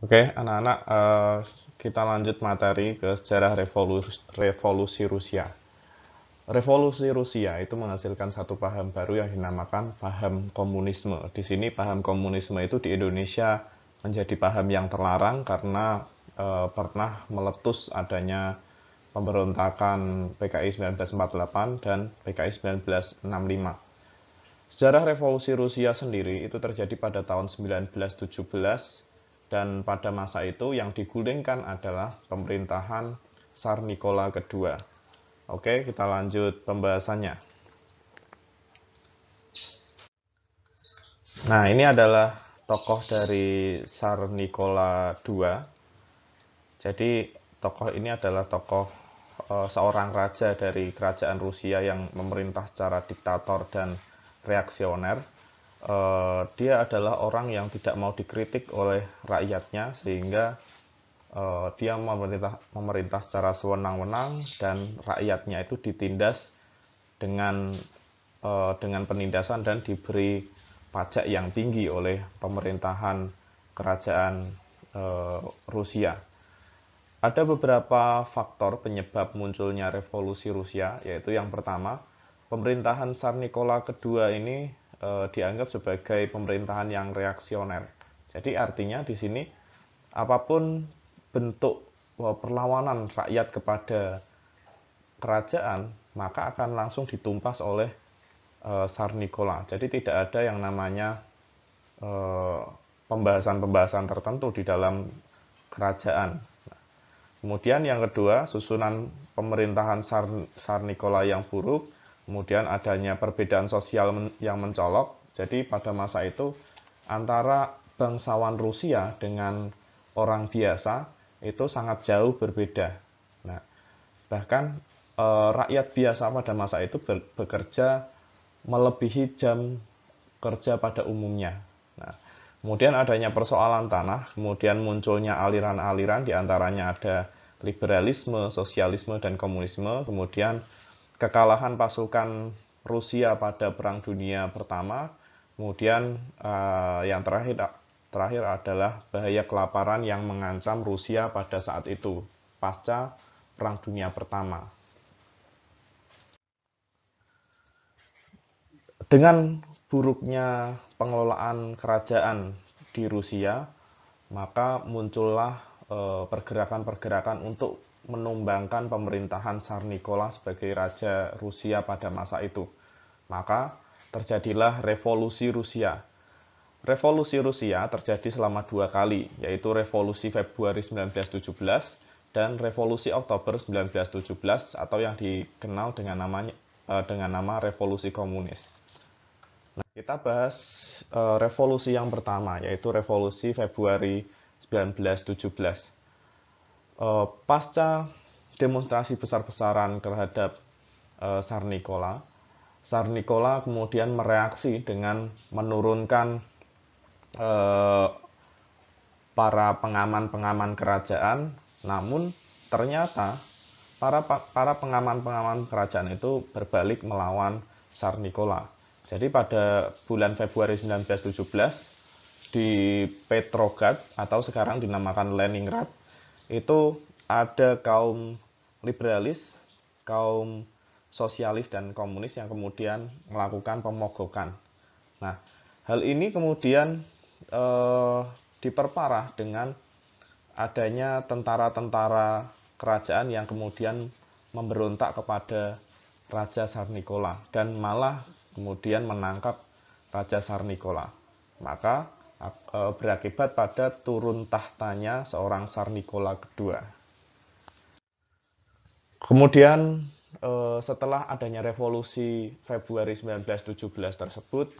Oke, anak-anak, uh, kita lanjut materi ke sejarah revolusi, revolusi Rusia. Revolusi Rusia itu menghasilkan satu paham baru yang dinamakan paham komunisme. Di sini paham komunisme itu di Indonesia menjadi paham yang terlarang karena e, pernah meletus adanya pemberontakan PKI 1948 dan PKI 1965. Sejarah revolusi Rusia sendiri itu terjadi pada tahun 1917 dan pada masa itu yang digulingkan adalah pemerintahan Tsar Nikola II. Oke, kita lanjut pembahasannya. Nah, ini adalah tokoh dari Tsar Nikola II. Jadi, tokoh ini adalah tokoh eh, seorang raja dari kerajaan Rusia yang memerintah secara diktator dan reaksioner uh, dia adalah orang yang tidak mau dikritik oleh rakyatnya sehingga uh, dia memerintah memerintah secara sewenang-wenang dan rakyatnya itu ditindas dengan uh, dengan penindasan dan diberi pajak yang tinggi oleh pemerintahan kerajaan uh, Rusia. Ada beberapa faktor penyebab munculnya revolusi Rusia, yaitu yang pertama, pemerintahan Tsar Nikola II ini e, dianggap sebagai pemerintahan yang reaksioner. Jadi artinya di sini apapun bentuk eh, perlawanan rakyat kepada kerajaan maka akan langsung ditumpas oleh e, eh, Sar Nikola. Jadi tidak ada yang namanya pembahasan-pembahasan tertentu di dalam kerajaan. Kemudian yang kedua, susunan pemerintahan Sar, Sar Nikola yang buruk kemudian adanya perbedaan sosial yang mencolok. Jadi pada masa itu antara bangsawan Rusia dengan orang biasa itu sangat jauh berbeda. Nah, bahkan e, rakyat biasa pada masa itu bekerja melebihi jam kerja pada umumnya. Nah, kemudian adanya persoalan tanah, kemudian munculnya aliran-aliran diantaranya ada liberalisme, sosialisme, dan komunisme, kemudian kekalahan pasukan Rusia pada Perang Dunia Pertama, kemudian uh, yang terakhir terakhir adalah bahaya kelaparan yang mengancam Rusia pada saat itu pasca Perang Dunia Pertama. Dengan buruknya pengelolaan kerajaan di Rusia, maka muncullah eh, pergerakan-pergerakan untuk menumbangkan pemerintahan Tsar Nikola sebagai raja Rusia pada masa itu. Maka terjadilah revolusi Rusia. Revolusi Rusia terjadi selama dua kali, yaitu revolusi Februari 1917 dan revolusi Oktober 1917 atau yang dikenal dengan namanya eh, dengan nama revolusi komunis. Nah, kita bahas eh, revolusi yang pertama yaitu revolusi Februari 1917 uh, pasca demonstrasi besar-besaran terhadap uh, Sar Nikola, Sar Nikola kemudian mereaksi dengan menurunkan uh, para pengaman-pengaman kerajaan, namun ternyata para para pengaman-pengaman kerajaan itu berbalik melawan Sar Nikola. Jadi pada bulan Februari 1917 di Petrograd atau sekarang dinamakan Leningrad itu ada kaum liberalis, kaum sosialis dan komunis yang kemudian melakukan pemogokan. Nah, hal ini kemudian eh, diperparah dengan adanya tentara-tentara kerajaan yang kemudian memberontak kepada Raja Sarnikola dan malah kemudian menangkap Raja Sarnikola. Maka Eh, berakibat pada turun tahtanya seorang Tsar Nikola II. Kemudian eh, setelah adanya revolusi Februari 1917 tersebut,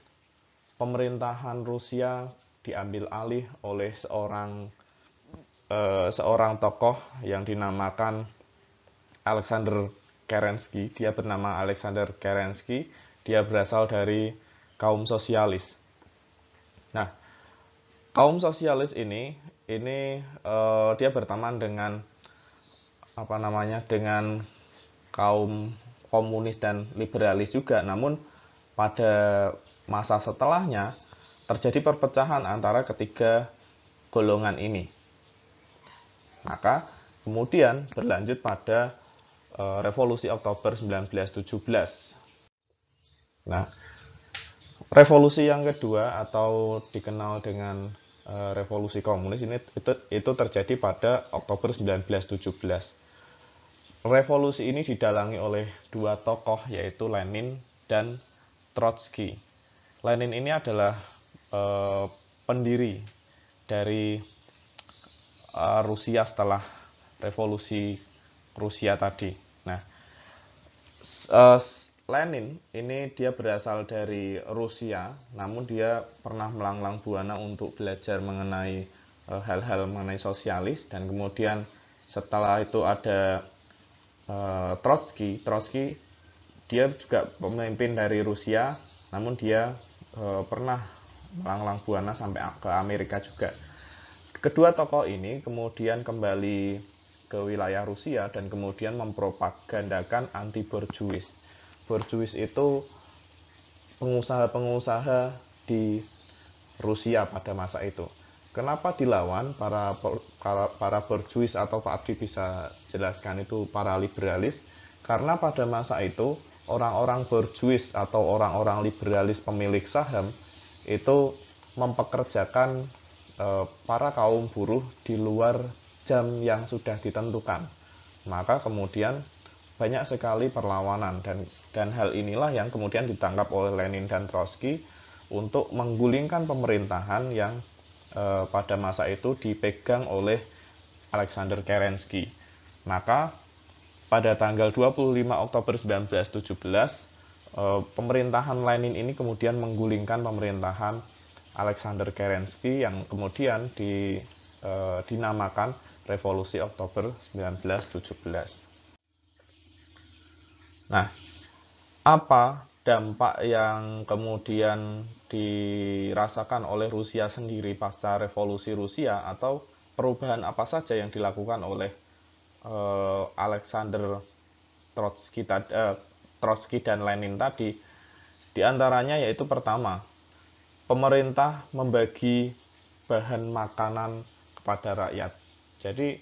pemerintahan Rusia diambil alih oleh seorang eh, seorang tokoh yang dinamakan Alexander Kerensky. Dia bernama Alexander Kerensky. Dia berasal dari kaum sosialis. Nah, kaum sosialis ini ini uh, dia berteman dengan apa namanya dengan kaum komunis dan liberalis juga namun pada masa setelahnya terjadi perpecahan antara ketiga golongan ini maka kemudian berlanjut pada uh, revolusi Oktober 1917 nah Revolusi yang kedua atau dikenal dengan uh, revolusi komunis ini itu, itu terjadi pada Oktober 1917. Revolusi ini didalangi oleh dua tokoh yaitu Lenin dan Trotsky. Lenin ini adalah uh, pendiri dari uh, Rusia setelah revolusi Rusia tadi. Nah, uh, Lenin ini dia berasal dari Rusia, namun dia pernah melanglang buana untuk belajar mengenai eh, hal-hal mengenai sosialis dan kemudian setelah itu ada uh, Trotsky. Trotsky dia juga pemimpin dari Rusia, namun dia uh, pernah melanglang buana sampai ke Amerika juga. Kedua tokoh ini kemudian kembali ke wilayah Rusia dan kemudian mempropagandakan anti-borjuis borjuis itu pengusaha-pengusaha di Rusia pada masa itu. Kenapa dilawan para para, para borjuis atau Pak Abdi bisa jelaskan itu para liberalis? Karena pada masa itu orang-orang borjuis atau orang-orang liberalis pemilik saham itu mempekerjakan e, para kaum buruh di luar jam yang sudah ditentukan. Maka kemudian banyak sekali perlawanan dan dan hal inilah yang kemudian ditangkap oleh Lenin dan Trotsky untuk menggulingkan pemerintahan yang e, pada masa itu dipegang oleh Alexander Kerensky. Maka pada tanggal 25 Oktober 1917 e, eh, pemerintahan Lenin ini kemudian menggulingkan pemerintahan Alexander Kerensky yang kemudian di, e, dinamakan Revolusi Oktober 1917. Nah, apa dampak yang kemudian dirasakan oleh Rusia sendiri pasca revolusi Rusia atau perubahan apa saja yang dilakukan oleh uh, Alexander Trotsky, uh, Trotsky dan Lenin tadi di antaranya yaitu pertama pemerintah membagi bahan makanan kepada rakyat. Jadi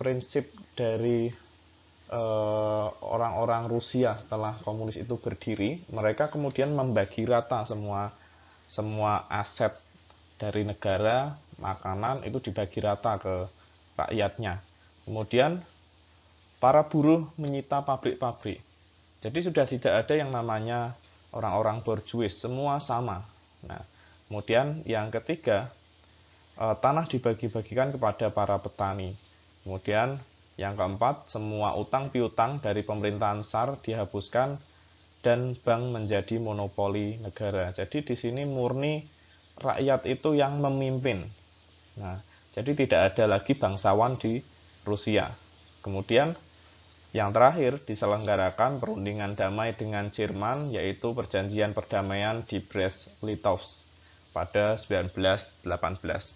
prinsip dari Eh, orang-orang Rusia setelah komunis itu berdiri, mereka kemudian membagi rata semua semua aset dari negara, makanan itu dibagi rata ke rakyatnya. Kemudian para buruh menyita pabrik-pabrik. Jadi sudah tidak ada yang namanya orang-orang borjuis, semua sama. Nah, kemudian yang ketiga, eh, tanah dibagi-bagikan kepada para petani. Kemudian yang keempat, semua utang piutang dari pemerintahan SAR dihapuskan dan bank menjadi monopoli negara. Jadi di sini murni rakyat itu yang memimpin. Nah, jadi tidak ada lagi bangsawan di Rusia. Kemudian yang terakhir diselenggarakan perundingan damai dengan Jerman yaitu perjanjian perdamaian di Brest-Litovsk pada 1918.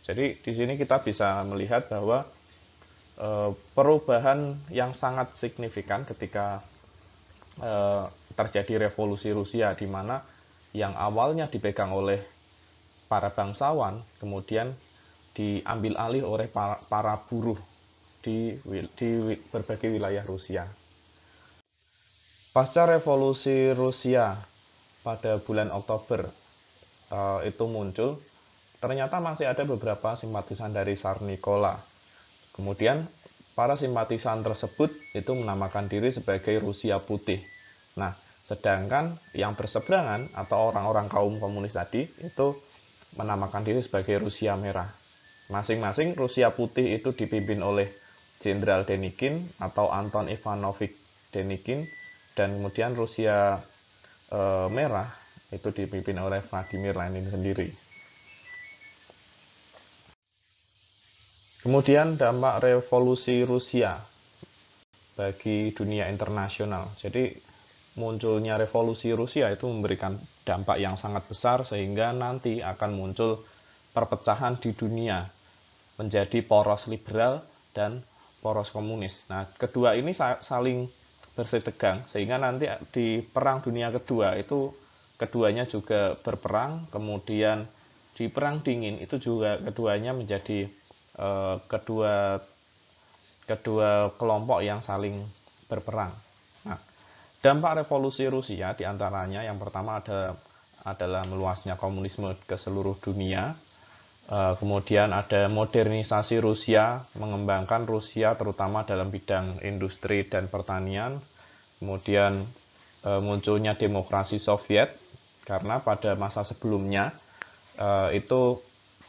Jadi di sini kita bisa melihat bahwa Eh, perubahan yang sangat signifikan ketika eh, terjadi revolusi Rusia di mana yang awalnya dipegang oleh para bangsawan kemudian diambil alih oleh para, buruh di, berbagai wilayah Rusia. Pasca revolusi Rusia pada bulan Oktober eh, itu muncul, ternyata masih ada beberapa simpatisan dari Tsar Nikola Kemudian para simpatisan tersebut itu menamakan diri sebagai Rusia Putih. Nah, sedangkan yang berseberangan atau orang-orang kaum komunis tadi itu menamakan diri sebagai Rusia Merah. Masing-masing Rusia Putih itu dipimpin oleh Jenderal Denikin atau Anton Ivanovich Denikin dan kemudian Rusia e, Merah itu dipimpin oleh Vladimir Lenin sendiri. Kemudian dampak revolusi Rusia bagi dunia internasional. Jadi munculnya revolusi Rusia itu memberikan dampak yang sangat besar sehingga nanti akan muncul perpecahan di dunia menjadi poros liberal dan poros komunis. Nah, kedua ini saling bersetegang sehingga nanti di perang dunia kedua itu keduanya juga berperang, kemudian di perang dingin itu juga keduanya menjadi Eh, kedua kedua kelompok yang saling berperang. Nah, dampak revolusi Rusia diantaranya yang pertama ada adalah meluasnya komunisme ke seluruh dunia. Eh, kemudian ada modernisasi Rusia, mengembangkan Rusia terutama dalam bidang industri dan pertanian. Kemudian eh, munculnya demokrasi Soviet, karena pada masa sebelumnya itu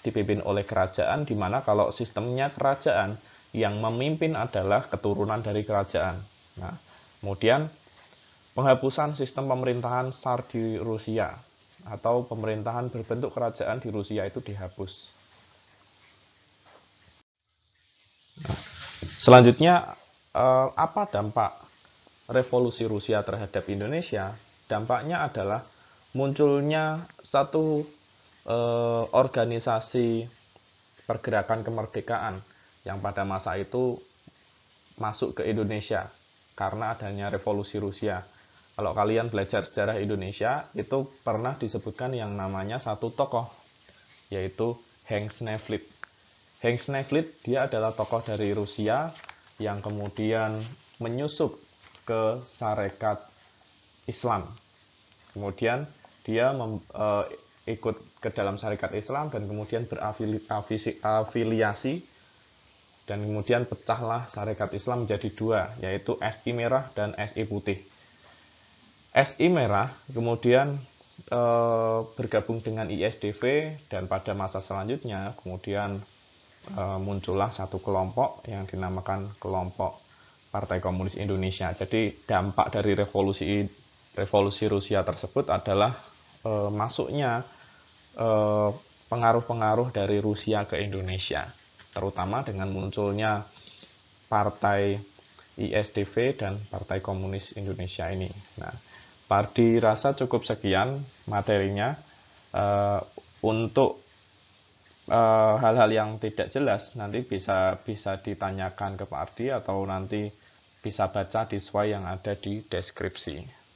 dipimpin oleh kerajaan, di mana kalau sistemnya kerajaan, yang memimpin adalah keturunan dari kerajaan. Nah, kemudian penghapusan sistem pemerintahan Tsar di Rusia atau pemerintahan berbentuk kerajaan di Rusia itu dihapus. selanjutnya eh, apa dampak revolusi Rusia terhadap Indonesia? Dampaknya adalah munculnya satu eh, organisasi pergerakan kemerdekaan yang pada masa itu masuk ke Indonesia karena adanya revolusi Rusia. Kalau kalian belajar sejarah Indonesia, itu pernah disebutkan yang namanya satu tokoh, yaitu Heng Sneflit. Heng Sneflit, dia adalah tokoh dari Rusia yang kemudian menyusup ke Sarekat Islam. Kemudian dia mem, e, ikut ke dalam syarikat Islam dan kemudian berafiliasi dan kemudian pecahlah syarikat Islam menjadi dua yaitu SI merah dan SI putih. SI merah kemudian e, bergabung dengan ISDV dan pada masa selanjutnya kemudian e, muncullah satu kelompok yang dinamakan kelompok Partai Komunis Indonesia. Jadi dampak dari revolusi revolusi Rusia tersebut adalah e, masuknya Eh, pengaruh-pengaruh dari Rusia ke Indonesia, terutama dengan munculnya partai ISDV dan Partai Komunis Indonesia ini. Nah, Pardi rasa cukup sekian materinya uh, untuk eh, hal-hal uh, yang tidak jelas nanti bisa bisa ditanyakan ke Pardi atau nanti bisa baca di sesuai yang ada di deskripsi.